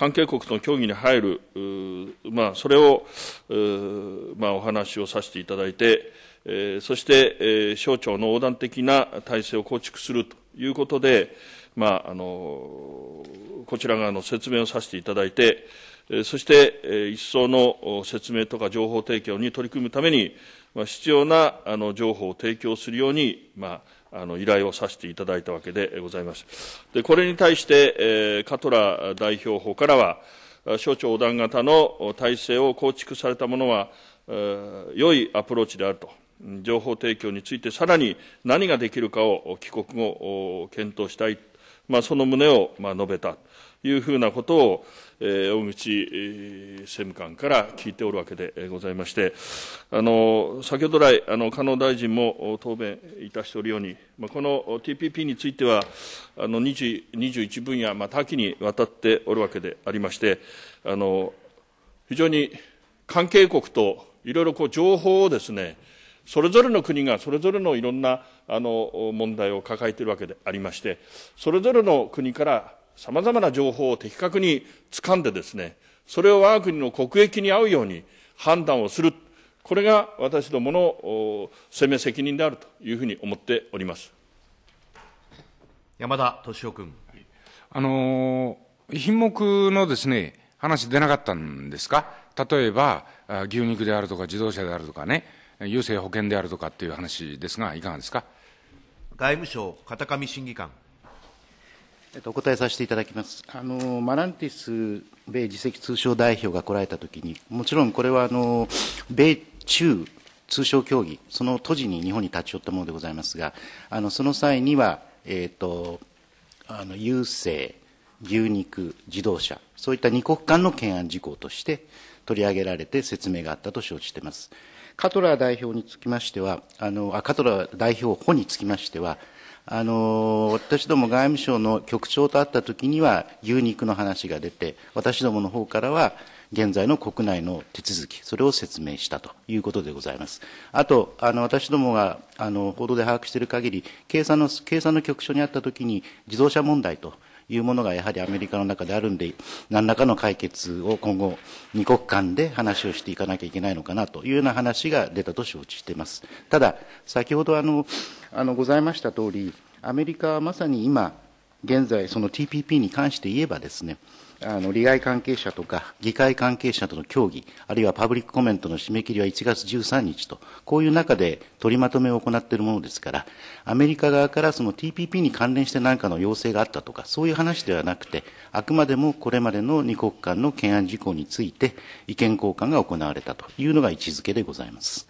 関係国との協議に入る、まあ、それを、まあ、お話をさせていただいて、えー、そして、えー、省庁の横断的な体制を構築するということで、まあ、あのこちら側の説明をさせていただいて、えー、そして、えー、一層の説明とか情報提供に取り組むために、まあ、必要なあの情報を提供するように、まああの依頼をさせていただいたわけでございます。でこれに対して、えー、カトラ代表法からは、省庁横断型の体制を構築されたものは、えー、良いアプローチであると、情報提供についてさらに何ができるかを帰国後、検討したい、まあ、その旨を、まあ、述べた。いうふうなことを、えー、大口、政務官から聞いておるわけでございまして、あの先ほど来、あの加納大臣も答弁いたしておるように、まあ、この TPP については、あの2 21分野、まあ、多岐にわたっておるわけでありまして、あの非常に関係国といろいろこう情報をですね、それぞれの国がそれぞれのいろんなあの問題を抱えているわけでありまして、それぞれの国からさまざまな情報を的確に掴んでですね、それを我が国の国益に合うように判断をする。これが私どもの責め責任であるというふうに思っております。山田敏夫君。あの品目のですね、話出なかったんですか例えば、牛肉であるとか自動車であるとかね、郵政保険であるとかっていう話ですが、いかがですか外務省、片上審議官。えっと、お答えさせていただきますあのマランティス米次席通商代表が来られたときに、もちろんこれはあの米中通商協議、その都時に日本に立ち寄ったものでございますが、あのその際には、えと、あの郵政、牛肉、自動車、そういった2国間の懸案事項として取り上げられて説明があったと承知しています。カトラー代表につきましては、あのあカトラー代表補につきましては、あの私ども外務省の局長と会った時には牛肉の話が出て私どもの方からは現在の国内の手続き、それを説明したということでございます。あと、あの私どもがあの報道で把握している限り、経産のの局所にあったときに、自動車問題というものがやはりアメリカの中であるんで、何らかの解決を今後、二国間で話をしていかなきゃいけないのかなというような話が出たと承知しています。ただ、先ほどあの、あのございました通り、アメリカはまさに今、現在、その TPP に関して言えばですね、あの利害関係者とか議会関係者との協議、あるいはパブリックコメントの締め切りは1月13日と、こういう中で取りまとめを行っているものですから、アメリカ側からその TPP に関連して何かの要請があったとか、そういう話ではなくて、あくまでもこれまでの2国間の懸案事項について意見交換が行われたというのが位置づけでございます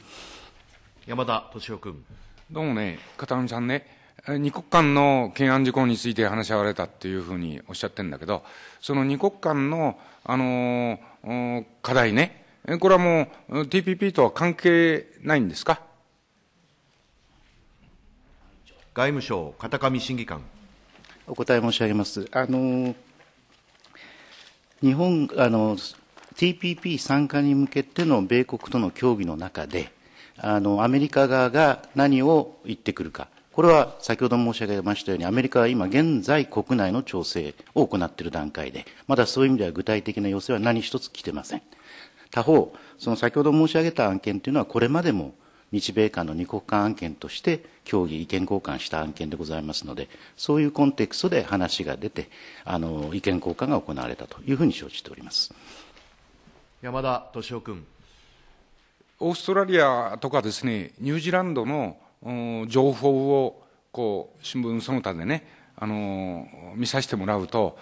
山田敏夫君。どうもね、片上さんね。二国間の懸案事項について話し合われたというふうにおっしゃってるんだけど、その二国間の、あのー、課題ね、これはもう TPP とは関係ないんですか外務省、片上審議官。お答え申し上げます。あのー、日本あの TPP 参加に向けての米国との協議の中で、あのアメリカ側が何を言ってくるか。これは先ほど申し上げましたように、アメリカは今現在国内の調整を行っている段階で、まだそういう意味では具体的な要請は何一つ来てません。他方、その先ほど申し上げた案件というのは、これまでも日米間の二国間案件として協議、意見交換した案件でございますので、そういうコンテクストで話が出て、あの意見交換が行われたというふうに承知しております。山田俊夫君オーストラリアとかですね、ニュージーランドの情報をこう新聞その他でねあの見させてもらうと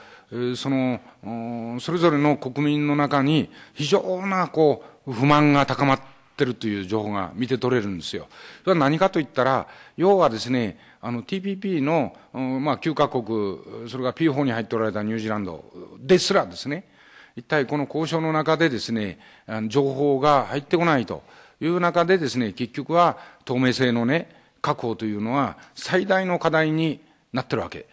そのそれぞれの国民の中に非常なこう不満が高まってるという情報が見て取れるんですよ。それは何かといったら要はですねあの TPP の、まあ、9カ国それが P4 に入っておられたニュージーランドですらですね一体この交渉の中でですね情報が入ってこないと。いう中でですね、結局は透明性のね、確保というのは最大の課題になってるわけ。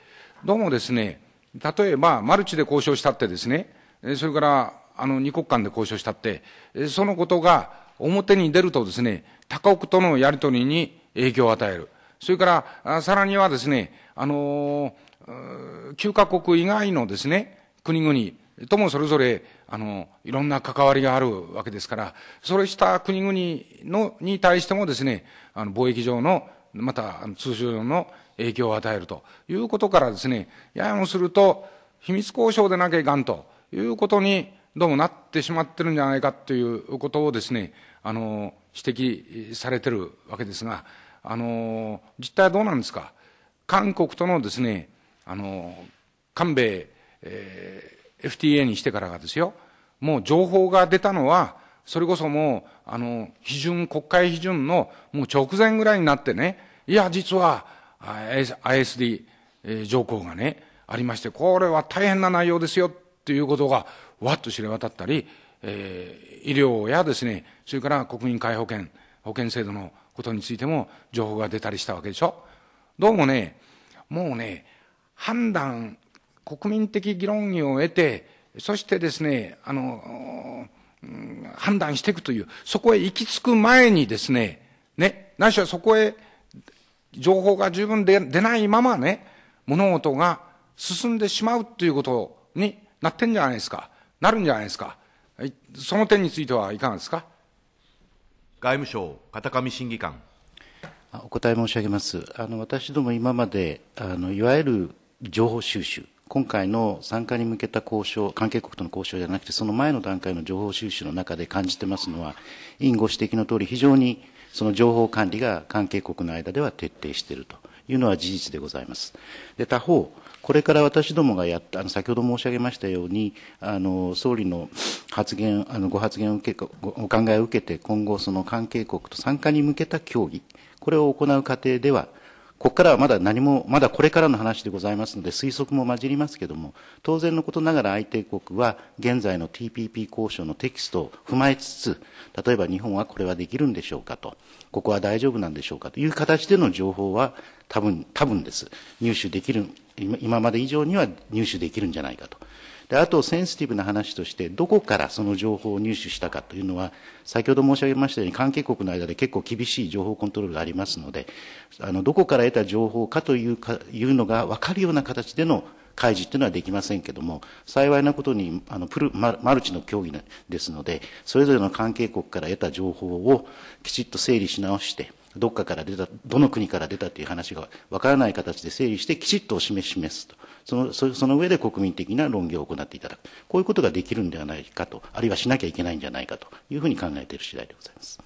どうもですね、例えばマルチで交渉したってですね、それからあの二国間で交渉したって、そのことが表に出るとですね、他国とのやり取りに影響を与える。それから、さらにはですね、あのー、9カ国以外のですね、国々、ともそれぞれ、あの、いろんな関わりがあるわけですから、それした国々の、に対してもですね、あの、貿易上の、また、あの通商上の影響を与えるということからですね、ややもすると、秘密交渉でなきゃいかんということに、どうもなってしまってるんじゃないかということをですね、あの、指摘されてるわけですが、あの、実態はどうなんですか韓国とのですね、あの、韓米、えー FTA にしてからがですよ、もう情報が出たのは、それこそもう、あの、批准、国会批准のもう直前ぐらいになってね、いや、実は ISD、え条項がね、ありまして、これは大変な内容ですよっていうことが、わっと知れ渡ったり、えー、医療やですね、それから国民皆保険、保険制度のことについても情報が出たりしたわけでしょ。どうもね、もうね、判断国民的議論を得て、そしてですね、あの、うん、判断していくという、そこへ行き着く前にですね、ね、なしはそこへ情報が十分で出ないままね、物事が進んでしまうということになってんじゃないですか。なるんじゃないですか。その点についてはいかがですか。外務省片上審議官。お答え申し上げます。あの私ども今まであのいわゆる情報収集今回の参加に向けた交渉、関係国との交渉じゃなくて、その前の段階の情報収集の中で感じてますのは、委員ご指摘の通り、非常にその情報管理が関係国の間では徹底しているというのは事実でございます。で他方、これから私どもがやった、あの先ほど申し上げましたように、あの総理の発言、あのご発言を受けお考えを受けて、今後、その関係国と参加に向けた協議、これを行う過程では、ここからはまだ何も、まだこれからの話でございますので、推測も混じりますけれども、当然のことながら相手国は、現在の TPP 交渉のテキストを踏まえつつ、例えば日本はこれはできるんでしょうかと、ここは大丈夫なんでしょうかという形での情報は、多分、多分です。入手できる、今まで以上には入手できるんじゃないかとであとセンシティブな話としてどこからその情報を入手したかというのは先ほど申し上げましたように関係国の間で結構厳しい情報コントロールがありますのであのどこから得た情報かというかいうのが分かるような形での開示というのはできませんけども、幸いなことにあのプルマルチの協議ですので、それぞれの関係国から得た情報をきちっと整理し直して、どっかから出た、どの国から出たという話がわからない形で整理して、きちっとお示し示すと。その、その上で国民的な論議を行っていただく。こういうことができるんではないかと、あるいはしなきゃいけないんじゃないかというふうに考えている次第でございます。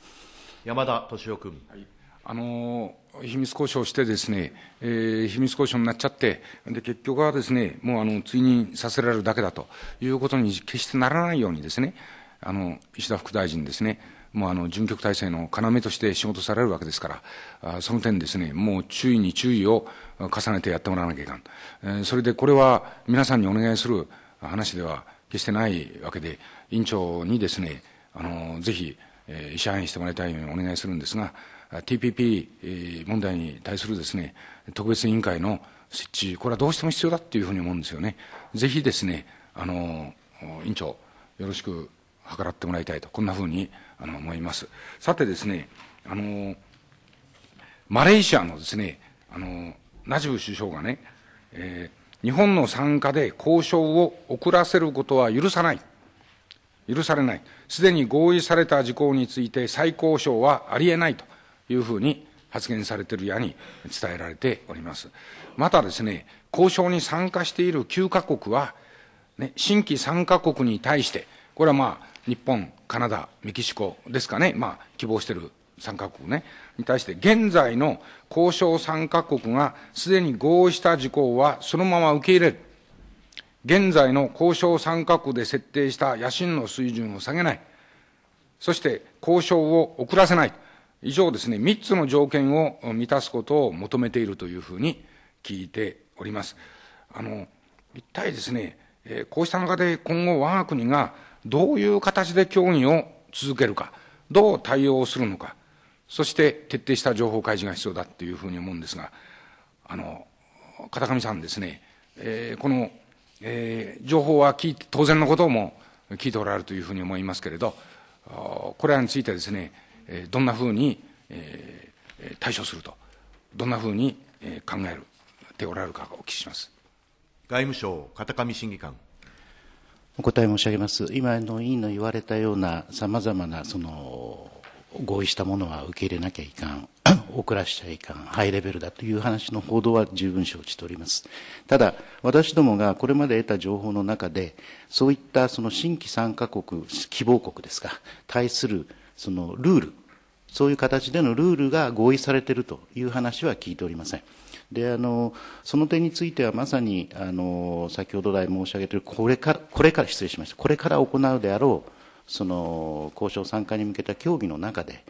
山田敏夫君。はいあの秘密交渉してですね、えー、秘密交渉になっちゃって、で結局はですねもうあの追認させられるだけだということに決してならないようにですね、あの石田副大臣ですね。もうあの準局体制の要として仕事されるわけですから、その点ですね、もう注意に注意を重ねてやってもらわなきゃいかん。えー、それでこれは皆さんにお願いする話では決してないわけで、委員長にですね、あのぜひ、えー、医範してもらいたいようにお願いするんですが、TPP 問題に対するですね、特別委員会の設置、これはどうしても必要だっていうふうに思うんですよね。ぜひですね、あの、委員長、よろしく計らってもらいたいと、こんなふうにあの思います。さてですね、あの、マレーシアのですね、あの、ナジブ首相がね、えー、日本の参加で交渉を遅らせることは許さない。許されない。すでに合意された事項について再交渉はありえないというふうに発言されているやに伝えられております。またですね、交渉に参加している9カ国は、ね、新規参加国に対して、これはまあ、日本、カナダ、メキシコですかね、まあ、希望している3カ国ね、に対して、現在の交渉3加国がすでに合意した事項はそのまま受け入れる。現在の交渉3加国で設定した野心の水準を下げない。そして交渉を遅らせない。以上ですね、3つの条件を満たすことを求めているというふうに聞いております。あの、一体ですね、こうした中で今後我が国がどういう形で協議を続けるか、どう対応するのか、そして徹底した情報開示が必要だというふうに思うんですが、あの、片上さんですね、えー、この、えー、情報は聞いて当然のことも聞いておられるというふうに思いますけれど、これらについてですね、どんなふうに、えー、対処すると、どんなふうに考える、ておられるかお聞きします。外務省片上審議官お答え申し上げます。今の委員の言われたようなさまざまなその合意したものは受け入れなきゃいかん、遅らしちゃいかん、ハイレベルだという話の報道は十分承知しております。ただ、私どもがこれまで得た情報の中で、そういったその新規参加国、希望国ですか、対するそのルール、そういう形でのルールが合意されているという話は聞いておりません。であのその点についてはまさにあの先ほど来申し上げているこれからこれから失礼しましたこれから行うであろうその交渉参加に向けた協議の中で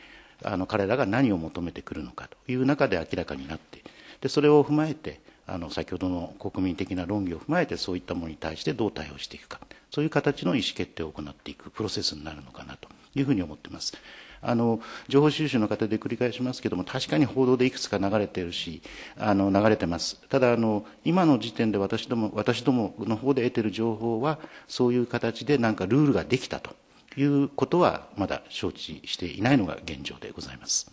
あの彼らが何を求めてくるのかという中で明らかになってでそれを踏まえてあの先ほどの国民的な論議を踏まえてそういったものに対してどう対応していくかそういう形の意思決定を行っていくプロセスになるのかなと。いうふうに思ってます。あの情報収集の方で繰り返しますけれども、確かに報道でいくつか流れてるし、あの流れてます、ただあの、今の時点で私ども私どもの方で得てる情報は、そういう形でなんかルールができたということは、まだ承知していないのが現状でございます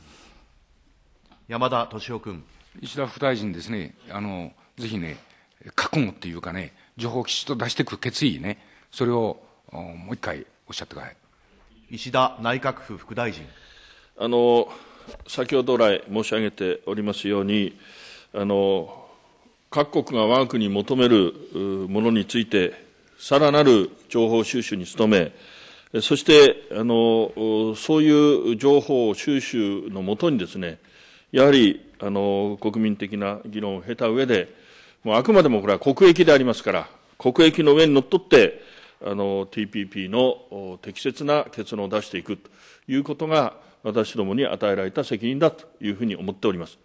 山田敏夫君。石田副大臣ですねあの、ぜひね、覚悟っていうかね、情報をきちっと出していく決意ね、それをもう一回おっしゃってください。石田内閣府副大臣。あの先ほど来申し上げておりますように、あの各国が我が国に求めるものについて、さらなる情報収集に努め、そしてあのそういう情報収集のもとにですね、やはりあの国民的な議論を経た上で、もうあくまでもこれは国益でありますから、国益の上にのっとって、あの TPP の適切な結論を出していくということが私どもに与えられた責任だというふうに思っております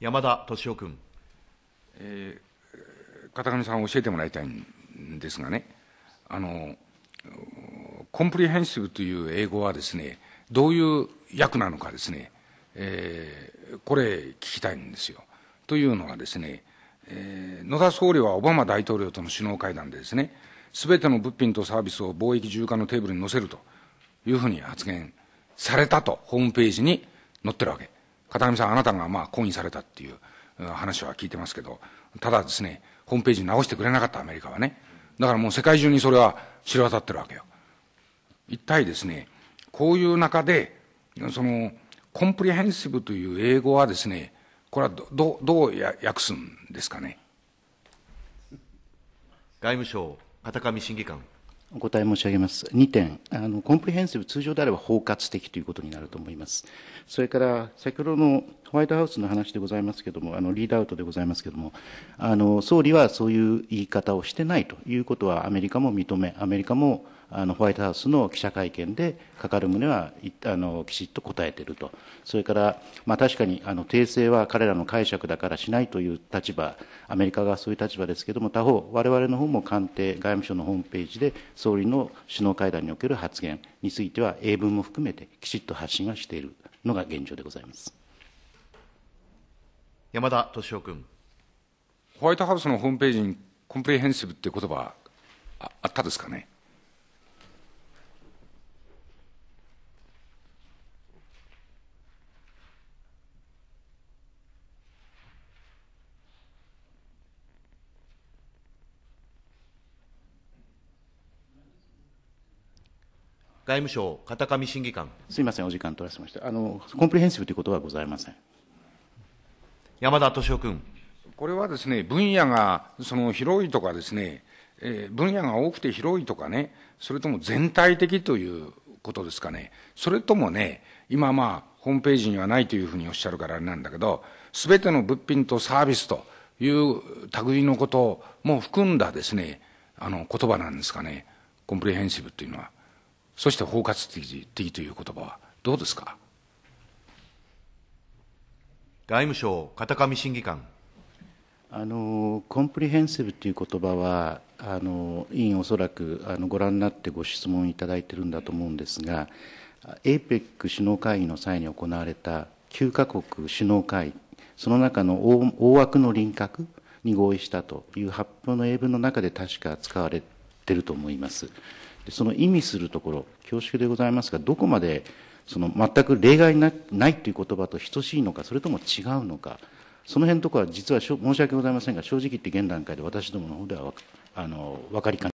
山田敏夫君、えー、片上さん教えてもらいたいんですがねあのコンプリヘンシブという英語はですねどういう訳なのかですね、えー、これ聞きたいんですよ。というのはですねえー、野田総理はオバマ大統領との首脳会談でですね、すべての物品とサービスを貿易自由化のテーブルに載せるというふうに発言されたと、ホームページに載ってるわけ。片上さん、あなたがまあ抗議されたっていう話は聞いてますけど、ただですね、ホームページ直してくれなかったアメリカはね。だからもう世界中にそれは知れ渡ってるわけよ。一体ですね、こういう中で、その、コンプリヘンシブという英語はですね、これはどどうや訳すんですかね。外務省、片上審議官。お答え申し上げます。2点。あの、コンプリヘンシブ、通常であれば包括的ということになると思います。それから、先ほどのホワイトハウスの話でございますけれども、あの、リードアウトでございますけれども、あの、総理はそういう言い方をしてないということは、アメリカも認め、アメリカもあのホワイトハウスの記者会見でかかる旨はあのきちっと答えていると、それから、まあ、確かにあの訂正は彼らの解釈だからしないという立場、アメリカ側はそういう立場ですけれども、他方、われわれの方も官邸、外務省のホームページで、総理の首脳会談における発言については、英文も含めてきちっと発信はしているのが現状でございます山田敏夫君。ホワイトハウスのホームページにコンプレヘンシブって言葉ああったですかね。外務省片上審議官すみません、お時間取らせましたあの、コンプリヘンシブということはございません山田敏夫君。これはですね、分野がその広いとかですね、えー、分野が多くて広いとかね、それとも全体的ということですかね、それともね、今、まあ、ホームページにはないというふうにおっしゃるからあれなんだけど、すべての物品とサービスという類のことも含んだですね、あの言葉なんですかね、コンプリヘンシブというのは。そして包括的という言葉はどうですか外務省片上審議官あのコンプリヘンシブという言葉はあの委員、おそらくあのご覧になってご質問いただいているんだと思うんですが、APEC 首脳会議の際に行われた9カ国首脳会議、その中の大枠の輪郭に合意したという発表の英文の中で確か使われていると思います。その意味するところ、恐縮でございますが、どこまでその全く例外なないという言葉と等しいのか、それとも違うのか、その辺のところは実は申し訳ございませんが、正直言って現段階で私どもの方ではあの分かりかね